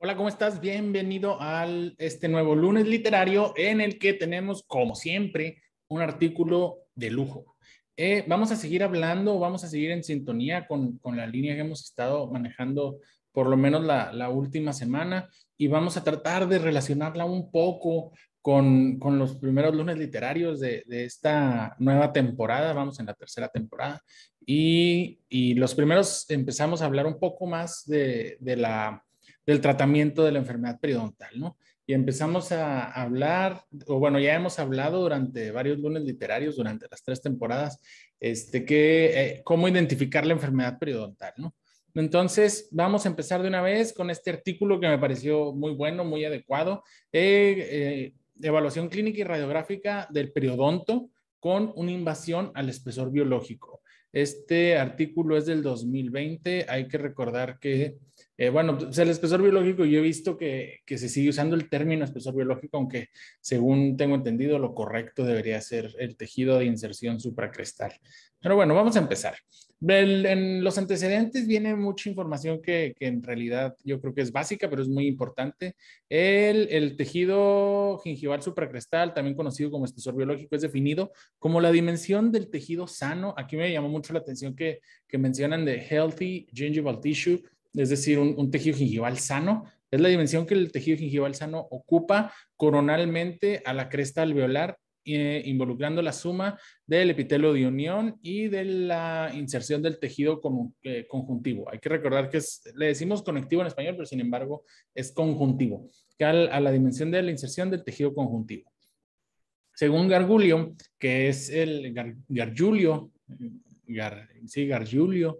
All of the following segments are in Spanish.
Hola, ¿cómo estás? Bienvenido a este nuevo lunes literario en el que tenemos, como siempre, un artículo de lujo. Eh, vamos a seguir hablando, vamos a seguir en sintonía con, con, la línea que hemos estado manejando por lo menos la, la última semana y vamos a tratar de relacionarla un poco con, con, los primeros lunes literarios de, de, esta nueva temporada, vamos en la tercera temporada, y, y los primeros empezamos a hablar un poco más de, de, la del tratamiento de la enfermedad periodontal, ¿no? Y empezamos a hablar, o bueno, ya hemos hablado durante varios lunes literarios, durante las tres temporadas, este, que, eh, cómo identificar la enfermedad periodontal, ¿no? Entonces, vamos a empezar de una vez con este artículo que me pareció muy bueno, muy adecuado. Eh, eh, evaluación clínica y radiográfica del periodonto con una invasión al espesor biológico. Este artículo es del 2020. Hay que recordar que, eh, bueno, pues, el espesor biológico, yo he visto que, que, se sigue usando el término espesor biológico, aunque según tengo entendido, lo correcto debería ser el tejido de inserción supracrestal. Pero bueno, vamos a empezar. en los antecedentes viene mucha información que, en realidad yo creo que es básica, pero es muy importante. El, tejido gingival supracrestal, también conocido como espesor biológico, es definido como la dimensión del tejido sano. Aquí me llamó mucho la atención que, mencionan de healthy gingival tissue, es decir, un tejido gingival sano. Es la dimensión que el tejido gingival sano ocupa coronalmente a la cresta alveolar eh, involucrando la suma del epitelio de unión y de la inserción del tejido eh, conjuntivo. Hay que recordar que le decimos conectivo en español, pero sin embargo es conjuntivo, que a la dimensión de la inserción del tejido conjuntivo. Según Gargulio, que es el Garjulio, Gargulio, Gar, sí, Gargulio.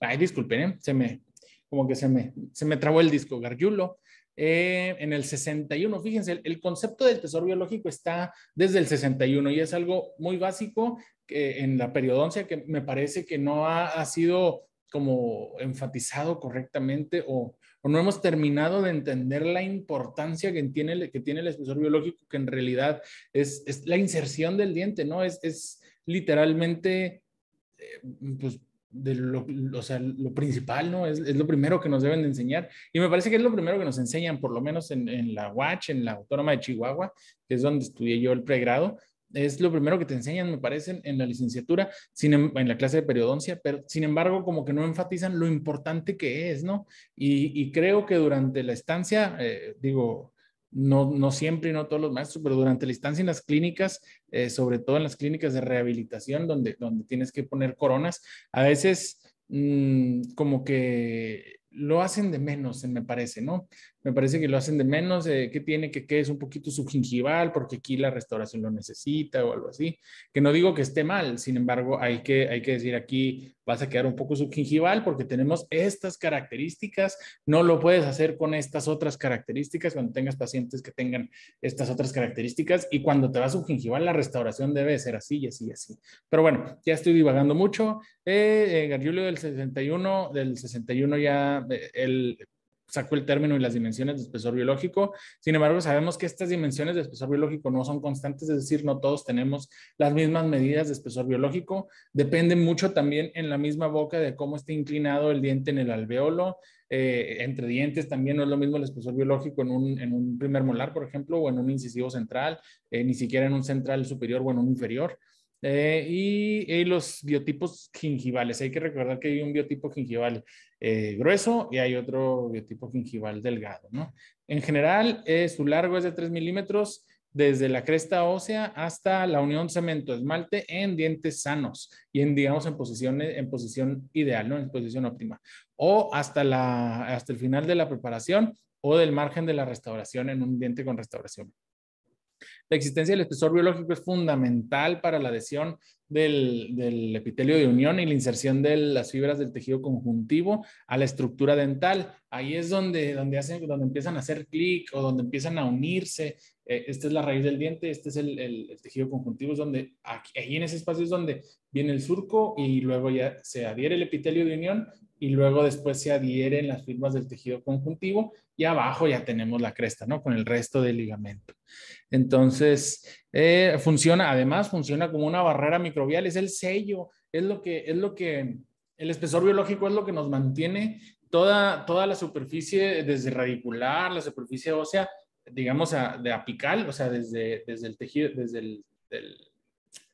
Ay, disculpen, ¿eh? se me, como que se me, se me trabó el disco, Gargiulo, eh, en el 61. Fíjense, el, concepto del tesoro biológico está desde el 61 y es algo muy básico que, en la periodoncia que me parece que no ha, sido como enfatizado correctamente o, no hemos terminado de entender la importancia que tiene, el, que tiene el biológico, que en realidad es, la inserción del diente, ¿no? Es, literalmente eh, pues, de lo, o sea, lo principal, ¿no? Es, lo primero que nos deben de enseñar. Y me parece que es lo primero que nos enseñan, por lo menos en, la UACH, en la Autónoma de Chihuahua, que es donde estudié yo el pregrado. Es lo primero que te enseñan, me parece, en la licenciatura, sin, em, en la clase de periodoncia, pero sin embargo, como que no enfatizan lo importante que es, ¿no? Y, creo que durante la estancia, eh, digo, no, siempre y no todos los maestros, pero durante la estancia en las clínicas, eh, sobre todo en las clínicas de rehabilitación, donde, donde tienes que poner coronas, a veces mm, como que lo hacen de menos, me parece, ¿no? me parece que lo hacen de menos, eh, que tiene que, que es un poquito subgingival porque aquí la restauración lo necesita o algo así, que no digo que esté mal, sin embargo hay que, hay que decir aquí vas a quedar un poco subgingival porque tenemos estas características, no lo puedes hacer con estas otras características cuando tengas pacientes que tengan estas otras características y cuando te vas subgingival la restauración debe ser así y así y así. Pero bueno, ya estoy divagando mucho. Eh, eh del 61, del 61 ya, eh, el sacó el término y las dimensiones de espesor biológico. Sin embargo, sabemos que estas dimensiones de espesor biológico no son constantes, es decir, no todos tenemos las mismas medidas de espesor biológico. Depende mucho también en la misma boca de cómo esté inclinado el diente en el alveolo. Eh, entre dientes también no es lo mismo el espesor biológico en un, primer molar, por ejemplo, o en un incisivo central, eh, ni siquiera en un central superior o en un inferior. Eh, y, y, los biotipos gingivales. Hay que recordar que hay un biotipo gingival. Eh, grueso y hay otro biotipo tipo gingival delgado, En general, eh, su largo es de 3 milímetros desde la cresta ósea hasta la unión cemento-esmalte en dientes sanos y en, digamos, en, en posición ideal, ¿no? En posición óptima. O hasta, la, hasta el final de la preparación o del margen de la restauración en un diente con restauración. La existencia del espesor biológico es fundamental para la adhesión del, epitelio de unión y la inserción de las fibras del tejido conjuntivo a la estructura dental. Ahí es donde, donde, hacen, donde empiezan a hacer clic o donde empiezan a unirse. Eh, esta es la raíz del diente, este es el, tejido conjuntivo, es donde ahí en ese espacio es donde viene el surco y luego ya se adhiere el epitelio de unión y luego después se adhieren las firmas del tejido conjuntivo y abajo ya tenemos la cresta, ¿no? Con el resto del ligamento. Entonces, eh, funciona, además funciona como una barrera microbial, es el sello, es lo que, es lo que, el espesor biológico es lo que nos mantiene toda, toda la superficie, desde radicular, la superficie ósea, digamos, de apical, o sea, desde, desde el tejido, desde el,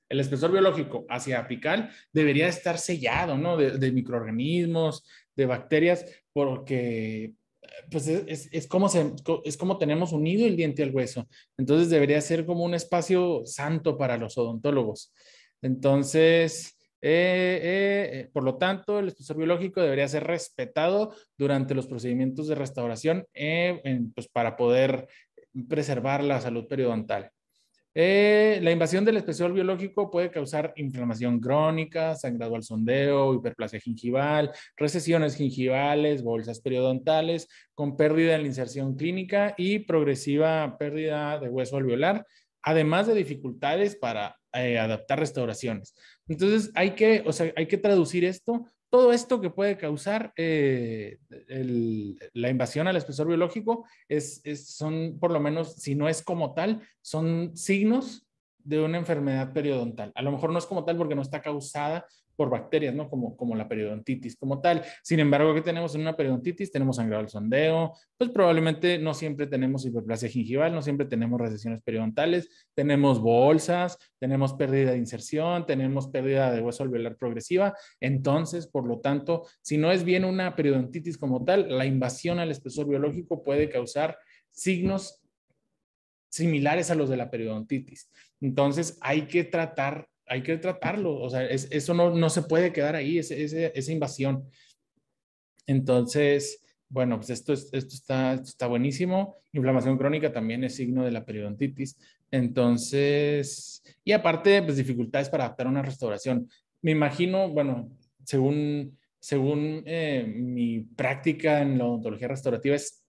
el espesor biológico hacia apical debería estar sellado, ¿no? De, microorganismos, de bacterias, porque pues es, como es como tenemos unido el diente al hueso. Entonces debería ser como un espacio santo para los odontólogos. Entonces, eh, eh, eh, por lo tanto, el espesor biológico debería ser respetado durante los procedimientos de restauración pues, para poder preservar la salud periodontal. Eh, la invasión del especial biológico puede causar inflamación crónica, sangrado al sondeo, hiperplasia gingival, recesiones gingivales, bolsas periodontales, con pérdida en la inserción clínica y progresiva pérdida de hueso alveolar, además de dificultades para eh, adaptar restauraciones. Entonces, hay que traducir esto todo esto que puede causar eh, la invasión al espesor biológico es, son, por lo menos, si no es como tal, son signos de una enfermedad periodontal. A lo mejor no es como tal porque no está causada por bacterias, ¿no? Como, como la periodontitis como tal. Sin embargo, ¿qué tenemos en una periodontitis? Tenemos sangrado al sondeo, pues probablemente no siempre tenemos hiperplasia gingival, no siempre tenemos recesiones periodontales, tenemos bolsas, tenemos pérdida de inserción, tenemos pérdida de hueso alveolar progresiva. Entonces, por lo tanto, si no es bien una periodontitis como tal, la invasión al espesor biológico puede causar signos similares a los de la periodontitis. Entonces, hay que tratar hay que tratarlo, o sea, eso no, se puede quedar ahí, esa invasión. Entonces, bueno, pues esto, esto, está, está buenísimo. Inflamación crónica también es signo de la periodontitis. Entonces, y aparte, pues dificultades para adaptar una restauración. Me imagino, bueno, según, según eh, mi práctica en la odontología restaurativa, es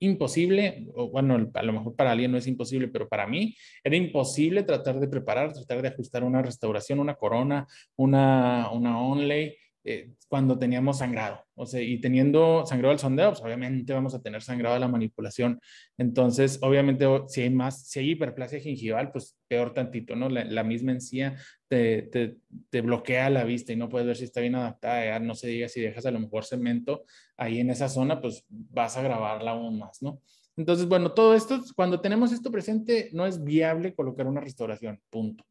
imposible, bueno, a lo mejor para alguien no es imposible, pero para mí era imposible tratar de preparar, tratar de ajustar una restauración, una corona, una, una onlay, eh, cuando teníamos sangrado. O sea, y teniendo sangrado al sondeo, pues obviamente vamos a tener sangrado la manipulación. Entonces, obviamente, si hay más, si hay hiperplasia gingival, pues peor tantito, ¿no? La, misma encía te, bloquea la vista y no puedes ver si está bien adaptada. no se diga si dejas a lo mejor cemento ahí en esa zona, pues vas a grabarla aún más, ¿no? Entonces, bueno, todo esto, cuando tenemos esto presente, no es viable colocar una restauración, punto.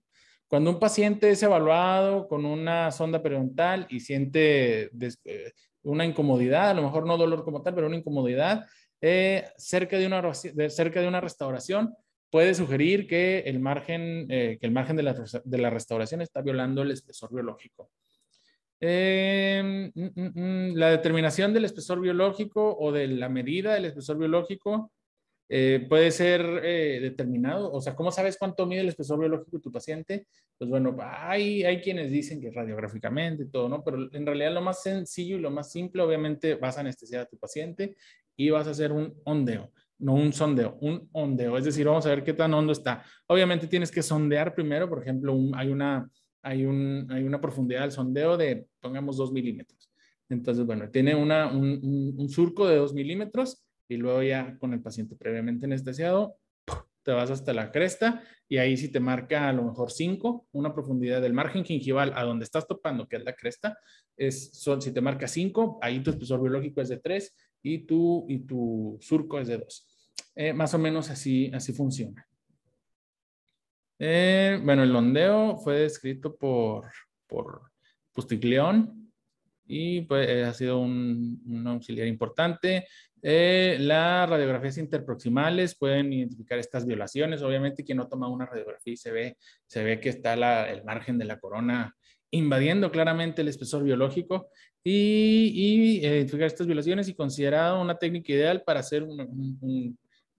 Cuando un paciente es evaluado con una sonda periodontal y siente eh, una incomodidad, a lo mejor no dolor como tal, pero una incomodidad, eh, cerca, de una, cerca de una restauración, puede sugerir que el margen, eh, que el margen de, la, restauración está violando el espesor biológico. Em, mm, mm, mm, la determinación del espesor biológico o de la medida del espesor biológico eh, puede ser eh, determinado, o sea, ¿cómo sabes cuánto mide el espesor biológico de tu paciente? Pues bueno, hay, hay quienes dicen que radiográficamente y todo, ¿no? Pero en realidad lo más sencillo y lo más simple, obviamente, vas a anestesiar a tu paciente y vas a hacer un ondeo, no un sondeo, un ondeo, es decir, vamos a ver qué tan hondo está. Obviamente tienes que sondear primero, por ejemplo, hay, una, hay, un, hay una profundidad del sondeo de, pongamos, 2 milímetros. Entonces, bueno, tiene una, un, un surco de 2 milímetros y luego ya con el paciente previamente anestesiado, te vas hasta la cresta y ahí si te marca a lo mejor 5, una profundidad del margen gingival a donde estás topando, que es la cresta, es, son, si te marca 5, ahí tu espesor biológico es de 3 y tu, y tu surco es de 2. Eh, más o menos así, así funciona. Eh, bueno, el ondeo fue descrito por, por Pusticleón y pues, ha sido un, un auxiliar importante. Eh, las radiografías interproximales pueden identificar estas violaciones. Obviamente, quien no toma una radiografía y se ve, se ve que está el margen de la corona invadiendo claramente el espesor biológico y, identificar estas violaciones y considerado una técnica ideal para hacer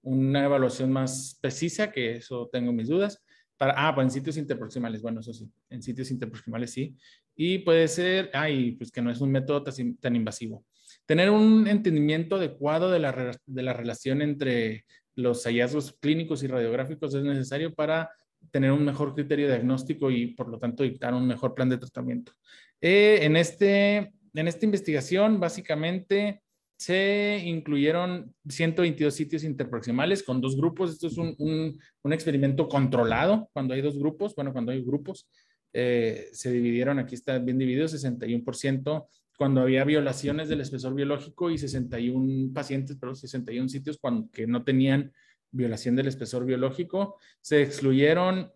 una evaluación más precisa, que eso tengo mis dudas. Para, ah, pues en sitios interproximales, bueno, eso sí, en sitios interproximales sí. Y puede ser, ay, pues que no es un método tan invasivo tener un entendimiento adecuado de la, de la relación entre los hallazgos clínicos y radiográficos es necesario para tener un mejor criterio diagnóstico y por lo tanto dictar un mejor plan de tratamiento. Eh, en, este, en esta investigación básicamente se incluyeron 122 sitios interproximales con dos grupos. Esto es un, un, experimento controlado cuando hay dos grupos, bueno, cuando hay grupos. Eh, se dividieron, aquí está bien dividido, 61% cuando había violaciones del espesor biológico y 61 pacientes, pero 61 sitios cuando, que no tenían violación del espesor biológico. Se excluyeron,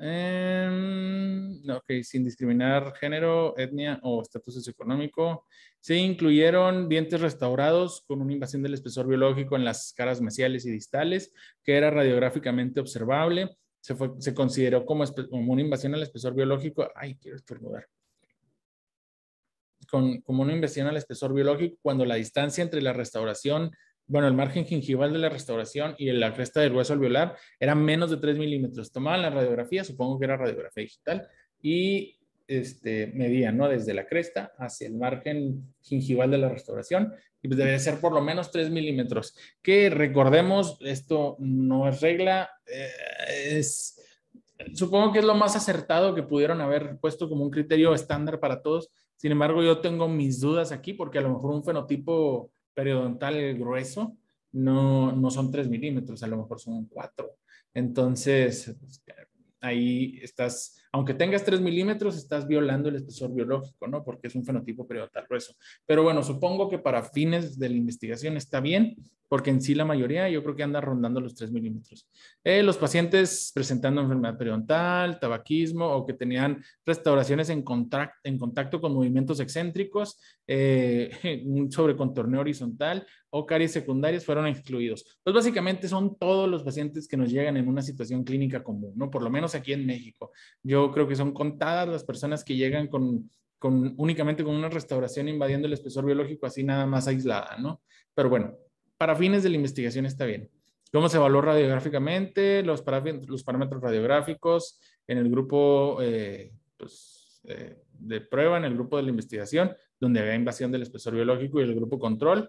eh, sin discriminar género, etnia o estatus socioeconómico. Se incluyeron dientes restaurados con una invasión del espesor biológico en las caras mesiales y distales, que era radiográficamente observable. Se, consideró como, una invasión al espesor biológico. Ay, quiero estornudar como una inversión al espesor biológico cuando la distancia entre la restauración, bueno, el margen gingival de la restauración y la cresta del hueso alveolar era menos de 3 milímetros. Tomaban la radiografía, supongo que era radiografía digital, y este, medían, ¿no? Desde la cresta hacia el margen gingival de la restauración, y pues debe ser por lo menos 3 milímetros. Que recordemos, esto no es regla, eh, es, supongo que es lo más acertado que pudieron haber puesto como un criterio estándar para todos, sin embargo, yo tengo mis dudas aquí porque a lo mejor un fenotipo periodontal grueso no, no son 3 milímetros, a lo mejor son 4. Entonces, pues, ahí estás, aunque tengas 3 milímetros, estás violando el espesor biológico, ¿no? Porque es un fenotipo periodontal grueso. Pero bueno, supongo que para fines de la investigación está bien, porque en sí la mayoría yo creo que anda rondando los 3 milímetros. Eh, los pacientes presentando enfermedad periodontal, tabaquismo o que tenían restauraciones en, en contacto con movimientos excéntricos, eh, un sobrecontorneo horizontal o caries secundarias fueron excluidos. Pues básicamente son todos los pacientes que nos llegan en una situación clínica común, ¿no? Por lo menos aquí en México. Yo creo que son contadas las personas que llegan con, con únicamente con una restauración invadiendo el espesor biológico así nada más aislada, ¿no? Pero bueno, para fines de la investigación está bien. ¿Cómo se evaluó radiográficamente? Los, parámetros, radiográficos en el grupo eh, pues, eh, de prueba, en el grupo de la investigación, donde había invasión del espesor biológico y el grupo control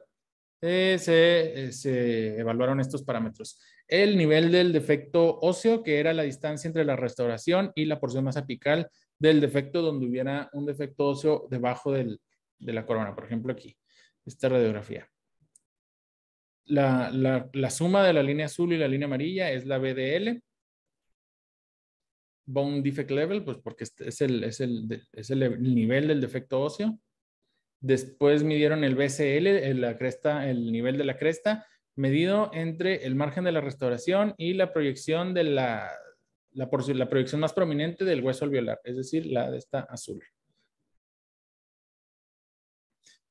eh, eh, se, evaluaron estos parámetros. El nivel del defecto óseo, que era la distancia entre la restauración y la porción más apical del defecto donde hubiera un defecto óseo debajo del, de la corona, por ejemplo aquí, esta radiografía. La, suma de la línea azul y la línea amarilla es la BDL, Bone Defect Level, pues porque es el nivel del defecto óseo Después midieron el BCL, el, la cresta, el nivel de la cresta, medido entre el margen de la restauración y la proyección de la, la proyección más prominente del hueso alveolar, es decir, la de esta azul.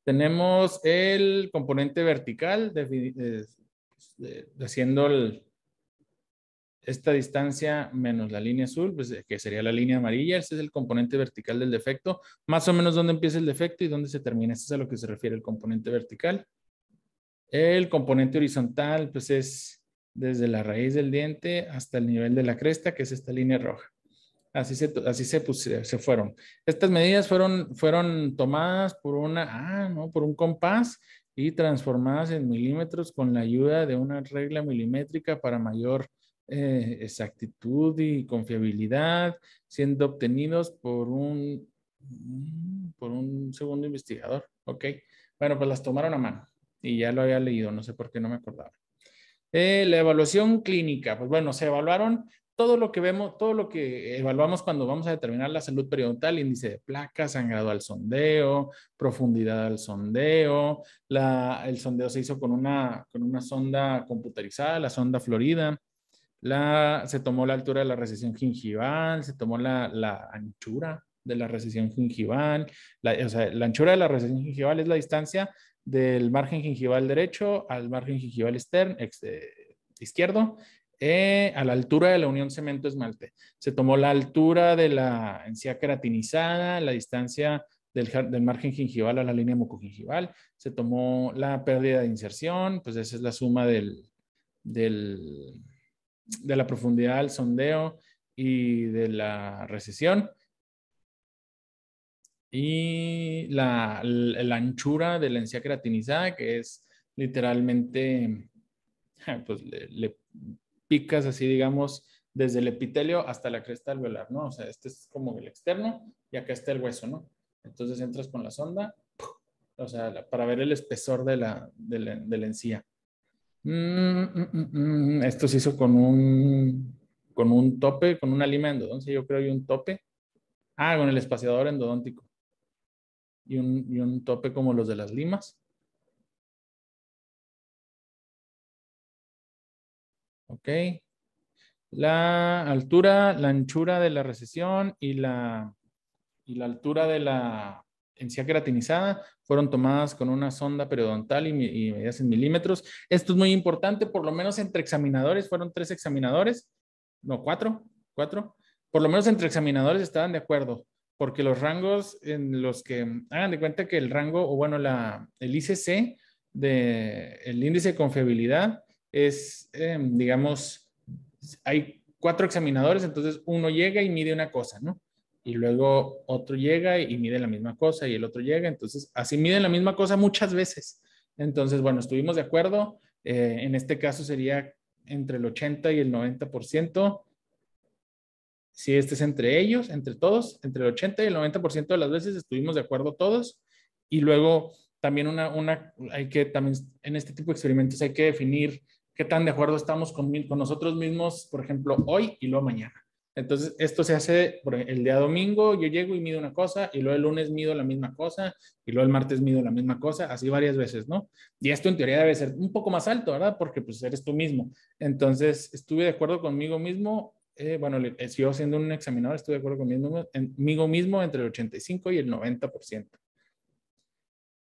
Tenemos el componente vertical, eh, eh, haciendo el, esta distancia menos la línea azul, pues, eh, que sería la línea amarilla, ese es el componente vertical del defecto, más o menos dónde empieza el defecto y dónde se termina, eso es a lo que se refiere el componente vertical. El componente horizontal, pues es desde la raíz del diente hasta el nivel de la cresta, que es esta línea roja. Así se, así se, se fueron. Estas medidas fueron, fueron tomadas por, una, ah, por un compás y transformadas en milímetros con la ayuda de una regla milimétrica para mayor eh, exactitud y confiabilidad, siendo obtenidos por un, mm, por un segundo investigador. Ok. Bueno, pues las tomaron a mano y ya lo había leído, no sé por qué no me acordaba. Eh, la evaluación clínica, pues bueno, se evaluaron todo lo que vemos, todo lo que evaluamos cuando vamos a determinar la salud periodontal, índice de placa, sangrado al sondeo, profundidad al sondeo, la, el sondeo se hizo con una, con una sonda computarizada, la sonda Florida, se tomó la altura de la recesión gingival, se tomó la, anchura de la recesión gingival, la, o sea, la anchura de la recesión gingival es la distancia del margen gingival derecho al margen gingival externo, eh, izquierdo, eh, a la altura de la unión cemento-esmalte. Se tomó la altura de la encía queratinizada, la distancia del, margen gingival a la línea mucogingival, se tomó la pérdida de inserción, pues esa es la suma del de la profundidad del sondeo y de la recesión. Y la, anchura de la encía creatinizada, que es literalmente, pues le, picas así, digamos, desde el epitelio hasta la cresta alveolar, ¿no? O sea, este es como el externo y acá está el hueso, ¿no? Entonces entras con la sonda, o sea, para ver el espesor de de la, de la encía. Mm, mm, mm, esto se hizo con un, con un tope, con una lima Entonces yo creo, y un tope. Ah, con el espaciador endodóntico. Y un, y un tope como los de las limas. Ok. La altura, la anchura de la recesión y la, y la altura de la, encía queratinizada fueron tomadas con una sonda periodontal y, y, medidas en milímetros. Esto es muy importante, por lo menos entre examinadores, fueron tres examinadores, no, cuatro, cuatro, por lo menos entre examinadores estaban de acuerdo, porque los rangos en los que, hagan de cuenta que el rango, o bueno, la, el ICC, de, el índice de confiabilidad, es, em, digamos, hay cuatro examinadores, entonces uno llega y mide una cosa, ¿no? y luego otro llega y mide la misma cosa y el otro llega, entonces así miden la misma cosa muchas veces. Entonces, bueno, estuvimos de acuerdo, eh, en este caso sería entre el 80 y el 90%, si este es entre ellos, entre todos, entre el 80 y el 90% de las veces estuvimos de acuerdo todos y luego también una, una, hay que también en este tipo de experimentos hay que definir qué tan de acuerdo estamos con, con nosotros mismos, por ejemplo, hoy y luego mañana. Entonces, esto se hace por el día domingo, yo llego y mido una cosa, y luego el lunes mido la misma cosa, y luego el martes mido la misma cosa, así varias veces, ¿no? Y esto en teoría debe ser un poco más alto, ¿verdad? Porque pues eres tú mismo. Entonces, estuve de acuerdo conmigo mismo, eh, bueno, eh, yo siendo un examinador, estuve de acuerdo conmigo mismo entre el 85 y el 90%.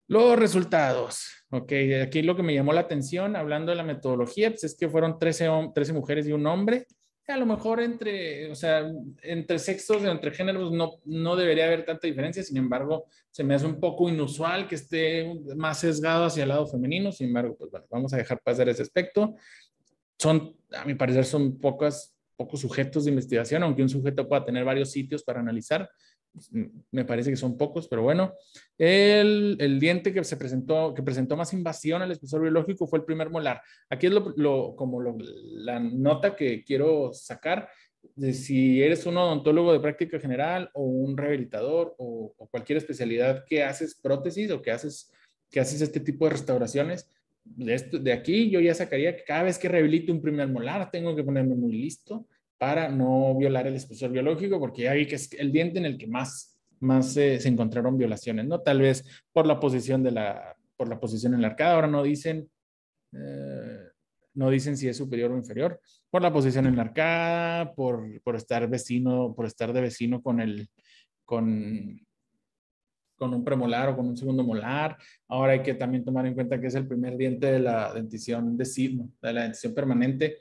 Los resultados. Ok, aquí lo que me llamó la atención, hablando de la metodología, pues, es que fueron 13, 13 mujeres y un hombre a lo mejor entre, o sea, entre sexos o entre géneros no, debería haber tanta diferencia, sin embargo, se me hace un poco inusual que esté más sesgado hacia el lado femenino, sin embargo, pues bueno, vamos a dejar pasar ese aspecto. Son, a mi parecer, son pocas, pocos sujetos de investigación, aunque un sujeto pueda tener varios sitios para analizar, me parece que son pocos, pero bueno. El, diente que se presentó, que presentó más invasión al espesor biológico fue el primer molar. Aquí es lo, como la nota que quiero sacar. De si eres un odontólogo de práctica general o un rehabilitador o, cualquier especialidad que haces prótesis o que haces, que haces este tipo de restauraciones, de, de aquí yo ya sacaría que cada vez que rehabilito un primer molar tengo que ponerme muy listo para no violar el espesor biológico, porque ya que es el diente en el que más, más eh, se encontraron violaciones, ¿no? Tal vez por la posición, de la, por la posición en la arcada, ahora no dicen, eh, no dicen si es superior o inferior, por la posición en la arcada, por, por estar vecino, por estar de vecino con el, con, con un premolar o con un segundo molar. Ahora hay que también tomar en cuenta que es el primer diente de la dentición de de la dentición permanente,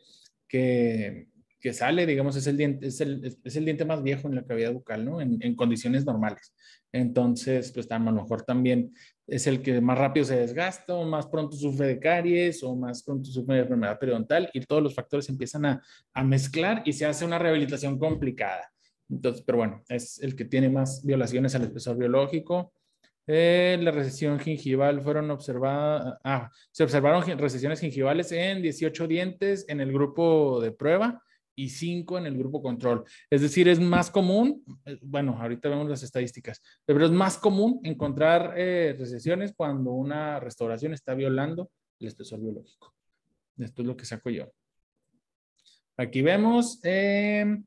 que que sale, digamos, es el diente, es el, es el diente más viejo en la cavidad bucal, ¿no? En, condiciones normales. Entonces, pues a lo mejor también es el que más rápido se desgasta, o más pronto sufre de caries, o más pronto sufre de enfermedad periodontal, y todos los factores empiezan a, a mezclar y se hace una rehabilitación complicada. Entonces, pero bueno, es el que tiene más violaciones al espesor biológico. Eh, la recesión gingival fueron observadas, ah, se observaron recesiones gingivales en 18 dientes en el grupo de prueba y 5 en el grupo control. Es decir, es más común, eh, bueno, ahorita vemos las estadísticas, pero es más común encontrar eh, recesiones cuando una restauración está violando el espesor biológico. Esto es lo que saco yo. Aquí vemos, em,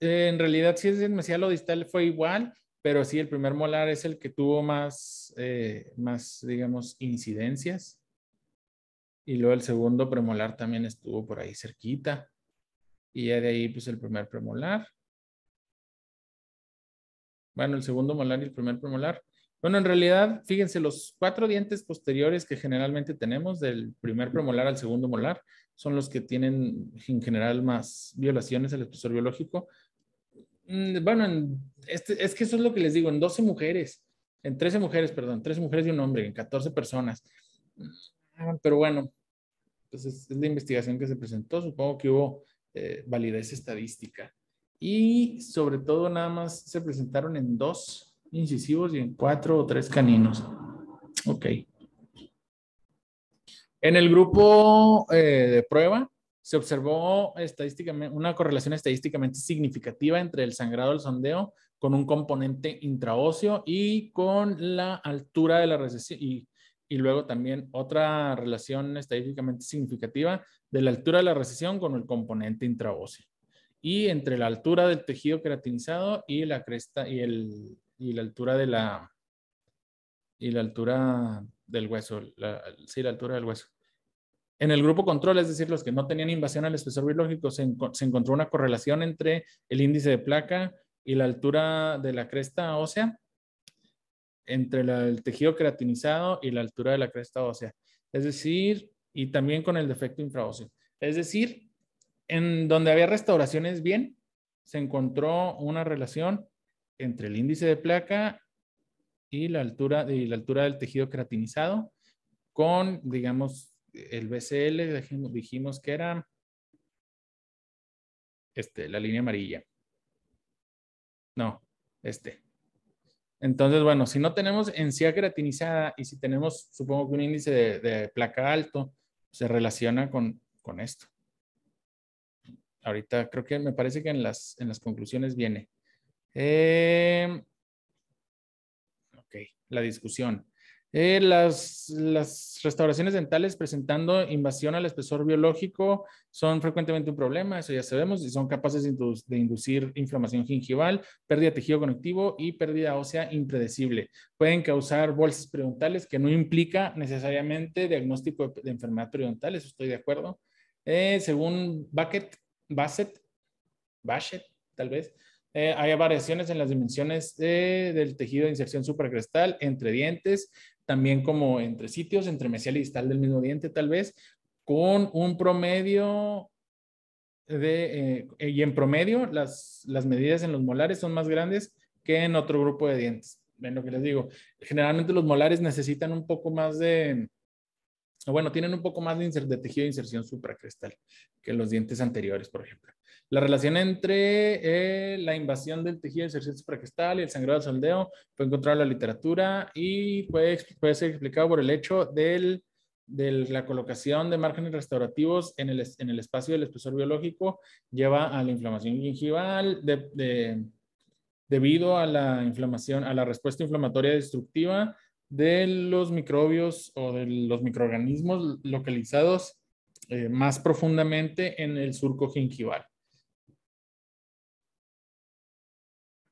en realidad si es demasiado distal fue igual, pero sí el primer molar es el que tuvo más, eh, más digamos, incidencias. Y luego el segundo premolar también estuvo por ahí cerquita y ya de ahí, pues el primer premolar. Bueno, el segundo molar y el primer premolar. Bueno, en realidad, fíjense, los cuatro dientes posteriores que generalmente tenemos, del primer premolar al segundo molar, son los que tienen en general más violaciones al espesor biológico. Mm, bueno, este, es que eso es lo que les digo, en 12 mujeres, en 13 mujeres, perdón, 13 mujeres y un hombre, en 14 personas. Mm, pero bueno, pues es la investigación que se presentó, supongo que hubo eh, validez estadística. Y sobre todo nada más se presentaron en dos incisivos y en cuatro o tres caninos. Ok. En el grupo eh, de prueba se observó estadísticamente, una correlación estadísticamente significativa entre el sangrado del sondeo con un componente intraóseo y con la altura de la recesión y, y luego también otra relación estadísticamente significativa de la altura de la recesión con el componente intraóseo y entre la altura del tejido queratinizado y la cresta y, el, y la altura de la y la altura del hueso, sí, la altura del hueso. En el grupo control, es decir, los que no tenían invasión al espesor biológico, se, encontró una correlación entre el índice de placa y la altura de la cresta ósea, entre el tejido queratinizado y la altura de la cresta ósea. Es decir, y también con el defecto infraóseo. Es decir, en donde había restauraciones bien, se encontró una relación entre el índice de placa y la altura, la altura del tejido creatinizado con, digamos, el BCL, dijimos, que era este, la línea amarilla. No, este. Entonces, bueno, si no tenemos encía creatinizada, y si tenemos, supongo que un índice de placa alto, se relaciona con, esto. Ahorita creo que me parece que en las, en las conclusiones viene. Em, ok, la discusión. Eh, las, restauraciones dentales presentando invasión al espesor biológico son frecuentemente un problema, eso ya sabemos, y son capaces de, inducir inflamación gingival, pérdida de tejido conectivo y pérdida ósea impredecible. Pueden causar bolsas periodontales que no implica necesariamente diagnóstico de, enfermedad periodontal, eso estoy de acuerdo. Eh, según Bucket, Bassett, Bassett, tal vez, eh, hay variaciones en las dimensiones del tejido de inserción supracrestal entre dientes, también como entre sitios, entre mesial y distal del mismo diente tal vez, con un promedio de, eh, y en promedio las, las medidas en los molares son más grandes que en otro grupo de dientes. Ven lo que les digo. Generalmente los molares necesitan un poco más de, bueno, tienen un poco más de, tejido de inserción supracristal que los dientes anteriores, por ejemplo. La relación entre eh, la invasión del tejido de inserción supracristal y el sangrado al soldeo fue encontrada en la literatura y puede, puede ser explicado por el hecho de la colocación de márgenes restaurativos en el, espacio del espesor biológico, lleva a la inflamación gingival debido a la inflamación, a la respuesta inflamatoria destructiva de los microbios o de los microorganismos localizados eh, más profundamente en el surco gingival.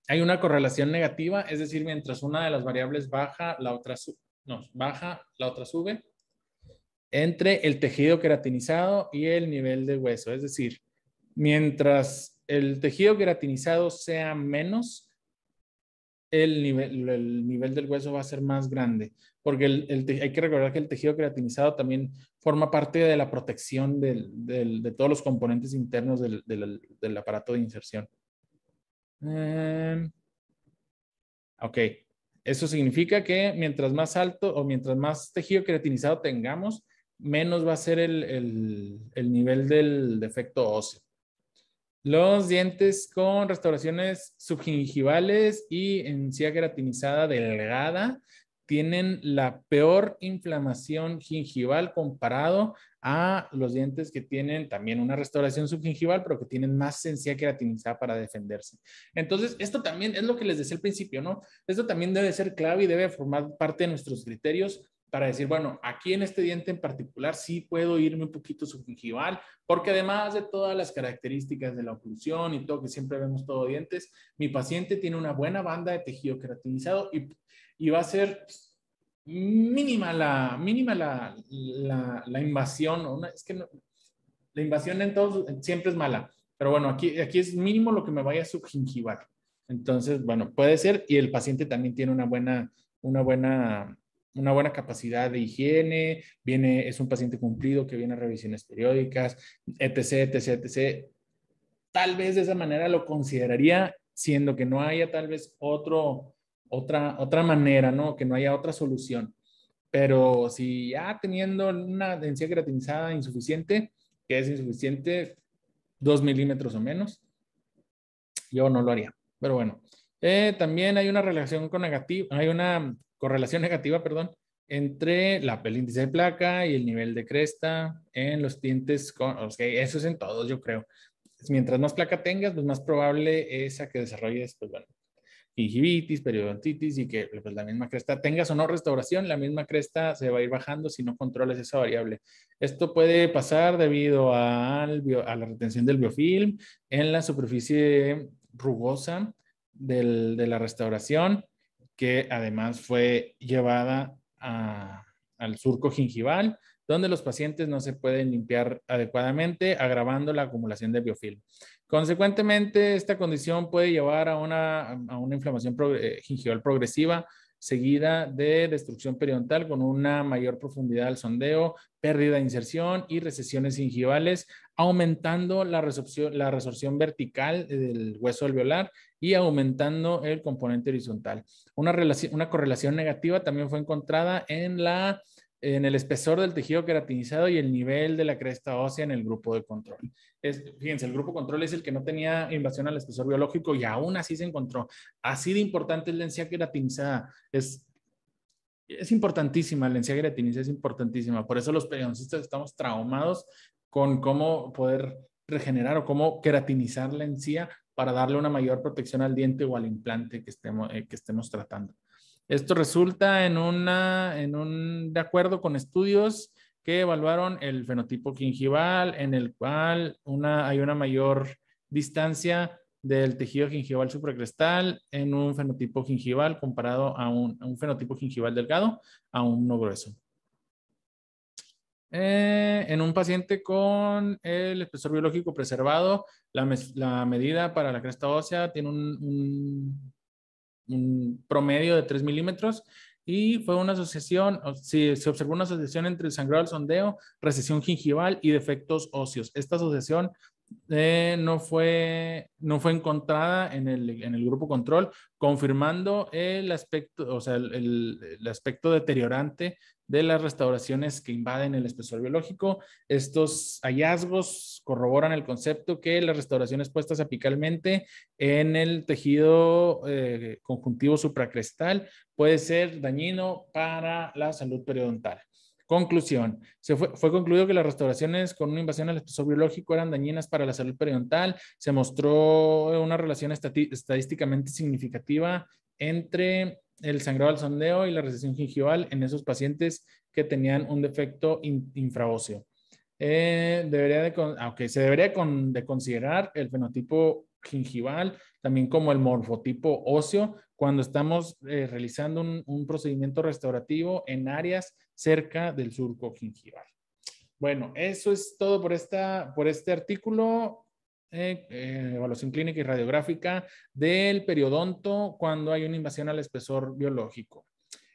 Hay una correlación negativa, es decir, mientras una de las variables baja, la otra, no, baja, la otra sube, entre el tejido queratinizado y el nivel de hueso. Es decir, mientras el tejido queratinizado sea menos, el nivel, el nivel del hueso va a ser más grande, porque el, hay que recordar que el tejido creatinizado también forma parte de la protección de todos los componentes internos del, aparato de inserción. Em, ok, eso significa que mientras más alto o mientras más tejido creatinizado tengamos, menos va a ser el, nivel del defecto óseo. Los dientes con restauraciones subgingivales y encía queratinizada delgada tienen la peor inflamación gingival comparado a los dientes que tienen también una restauración subgingival, pero que tienen más encía queratinizada para defenderse. Entonces, esto también es lo que les decía al principio, ¿no? Esto también debe ser clave y debe formar parte de nuestros criterios para decir, bueno, aquí en este diente en particular sí puedo irme un poquito subgingival, porque además de todas las características de la oclusión y todo que siempre vemos todo dientes, mi paciente tiene una buena banda de tejido queratinizado y, y va a ser mínima la, mínima la, la, invasión, es que la invasión en todos siempre es mala, pero bueno, aquí, aquí es mínimo lo que me vaya subgingival. Entonces, bueno, puede ser y el paciente también tiene una buena, una buena una buena capacidad de higiene, viene, es un paciente cumplido que viene a revisiones periódicas, etc., etc., etc. Tal vez de esa manera lo consideraría, siendo que no haya tal vez otro, otra, otra manera, ¿no? Que no haya otra solución. Pero si ya teniendo una densidad gratinizada insuficiente, que es insuficiente, dos milímetros o menos, yo no lo haría. Pero bueno, eh, también hay una relación con negativo, hay una correlación negativa, perdón, entre la, el de placa y el nivel de cresta en los dientes. Con, okay, eso es en todos, yo creo. Mientras más placa tengas, pues más probable es a que desarrolles, pues bueno, gingivitis, periodontitis y que pues, la misma cresta tengas o no restauración, la misma cresta se va a ir bajando si no controlas esa variable. Esto puede pasar debido a, a la retención del biofilm en la superficie rugosa de la restauración, que además fue llevada al surco gingival, donde los pacientes no se pueden limpiar adecuadamente, agravando la acumulación de biofilm. Consecuentemente, esta condición puede llevar a una, inflamación eh, gingival progresiva, seguida de destrucción periodontal con una mayor profundidad al sondeo, pérdida de inserción y recesiones gingivales, aumentando la resorción vertical del hueso alveolar y aumentando el componente horizontal. Una, una correlación negativa también fue encontrada en, la, en el espesor del tejido queratinizado y el nivel de la cresta ósea en el grupo de control. Es, fíjense, el grupo control es el que no tenía invasión al espesor biológico y aún así se encontró. Así de importante es la encía queratinizada. Es es importantísima, la encía queratinizada es importantísima. Por eso los periodoncistas estamos traumados con cómo poder regenerar o cómo queratinizar la encía para darle una mayor protección al diente o al implante que estemos, eh, que estemos tratando. Esto resulta en, una, en un, de acuerdo con estudios que evaluaron el fenotipo gingival, en el cual una, hay una mayor distancia del tejido gingival supracrestal en un fenotipo gingival comparado a un, un fenotipo gingival delgado a uno grueso. Eh, en un paciente con el espesor biológico preservado, la, medida para la cresta ósea tiene un, promedio de 3 milímetros y fue una asociación, sí, se observó una asociación entre el sangrado al sondeo, recesión gingival y defectos óseos. Esta asociación eh, no, fue, no fue encontrada en el, en el grupo control, confirmando el aspecto, o sea, el aspecto deteriorante de las restauraciones que invaden el espesor biológico. Estos hallazgos corroboran el concepto que las restauraciones puestas apicalmente en el tejido eh, conjuntivo supracristal puede ser dañino para la salud periodontal. Conclusión. Se fue, fue, concluido que las restauraciones con una invasión al espesor biológico eran dañinas para la salud periodontal. Se mostró una relación estadísticamente significativa entre el sangrado al sondeo y la recesión gingival en esos pacientes que tenían un defecto infraóseo. Eh, debería de, ah, se debería de considerar el fenotipo gingival, también como el morfotipo óseo, cuando estamos eh, realizando un, procedimiento restaurativo en áreas cerca del surco gingival. Bueno, eso es todo por, esta, por este artículo. Eh, eh, evaluación clínica y radiográfica del periodonto cuando hay una invasión al espesor biológico.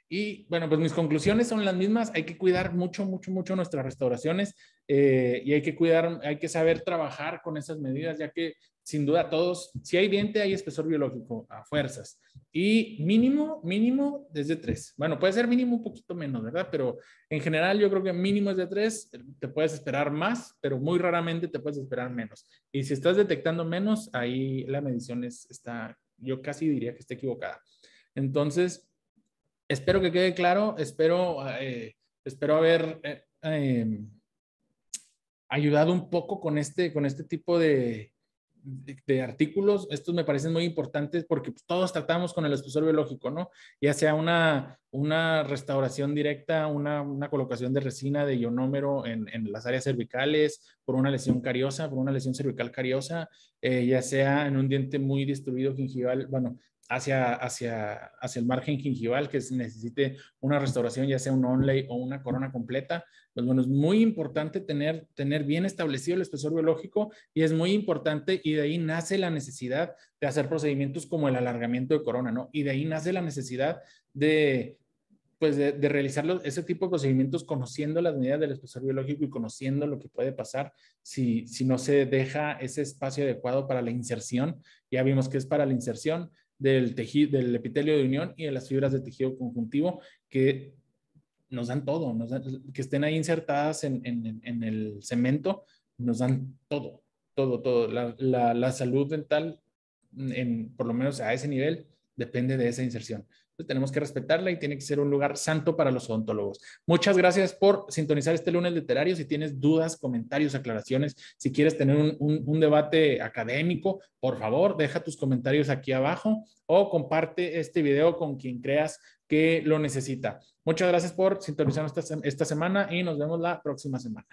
Y bueno, pues mis conclusiones son las mismas. Hay que cuidar mucho, mucho, mucho nuestras restauraciones eh, y hay que cuidar, hay que saber trabajar con esas medidas, ya que sin duda todos, si hay diente, hay espesor biológico a fuerzas. Y mínimo, mínimo desde de Bueno, puede ser mínimo un poquito menos, ¿verdad? Pero en general yo creo que mínimo es de tres, te puedes esperar más, pero muy raramente te puedes esperar menos. Y si estás detectando menos, ahí la medición está, yo casi diría que está equivocada. Entonces, espero que quede claro, espero, eh, espero haber... Eh, eh, ayudado un poco con este, con este tipo de, de, artículos, estos me parecen muy importantes porque pues, todos tratamos con el espesor biológico, ¿no? Ya sea una, una restauración directa, una, colocación de resina de ionómero en, las áreas cervicales, por una lesión cariosa, por una lesión cervical cariosa, eh, ya sea en un diente muy destruido gingival, bueno, hacia, hacia, hacia el margen gingival que se necesite una restauración, ya sea un onlay o una corona completa. Pues bueno, es muy importante tener, tener bien establecido el espesor biológico y es muy importante y de ahí nace la necesidad de hacer procedimientos como el alargamiento de corona, ¿no? Y de ahí nace la necesidad de, pues realizar ese tipo de procedimientos conociendo las medidas del espesor biológico y conociendo lo que puede pasar si, si no se deja ese espacio adecuado para la inserción. Ya vimos que es para la inserción del, tejido, del epitelio de unión y de las fibras de tejido conjuntivo que nos dan todo, que estén ahí insertadas en, el cemento, nos dan todo, todo, todo. La, la, la salud dental, en, por lo menos a ese nivel, depende de esa inserción. Pues, tenemos que respetarla y tiene que ser un lugar santo para los odontólogos. Muchas gracias por sintonizar este lunes literario. Si tienes dudas, comentarios, aclaraciones, si quieres tener un, debate académico, por favor, deja tus comentarios aquí abajo o comparte este video con quien creas que lo necesita. Muchas gracias por sintonizar esta, esta semana y nos vemos la próxima semana.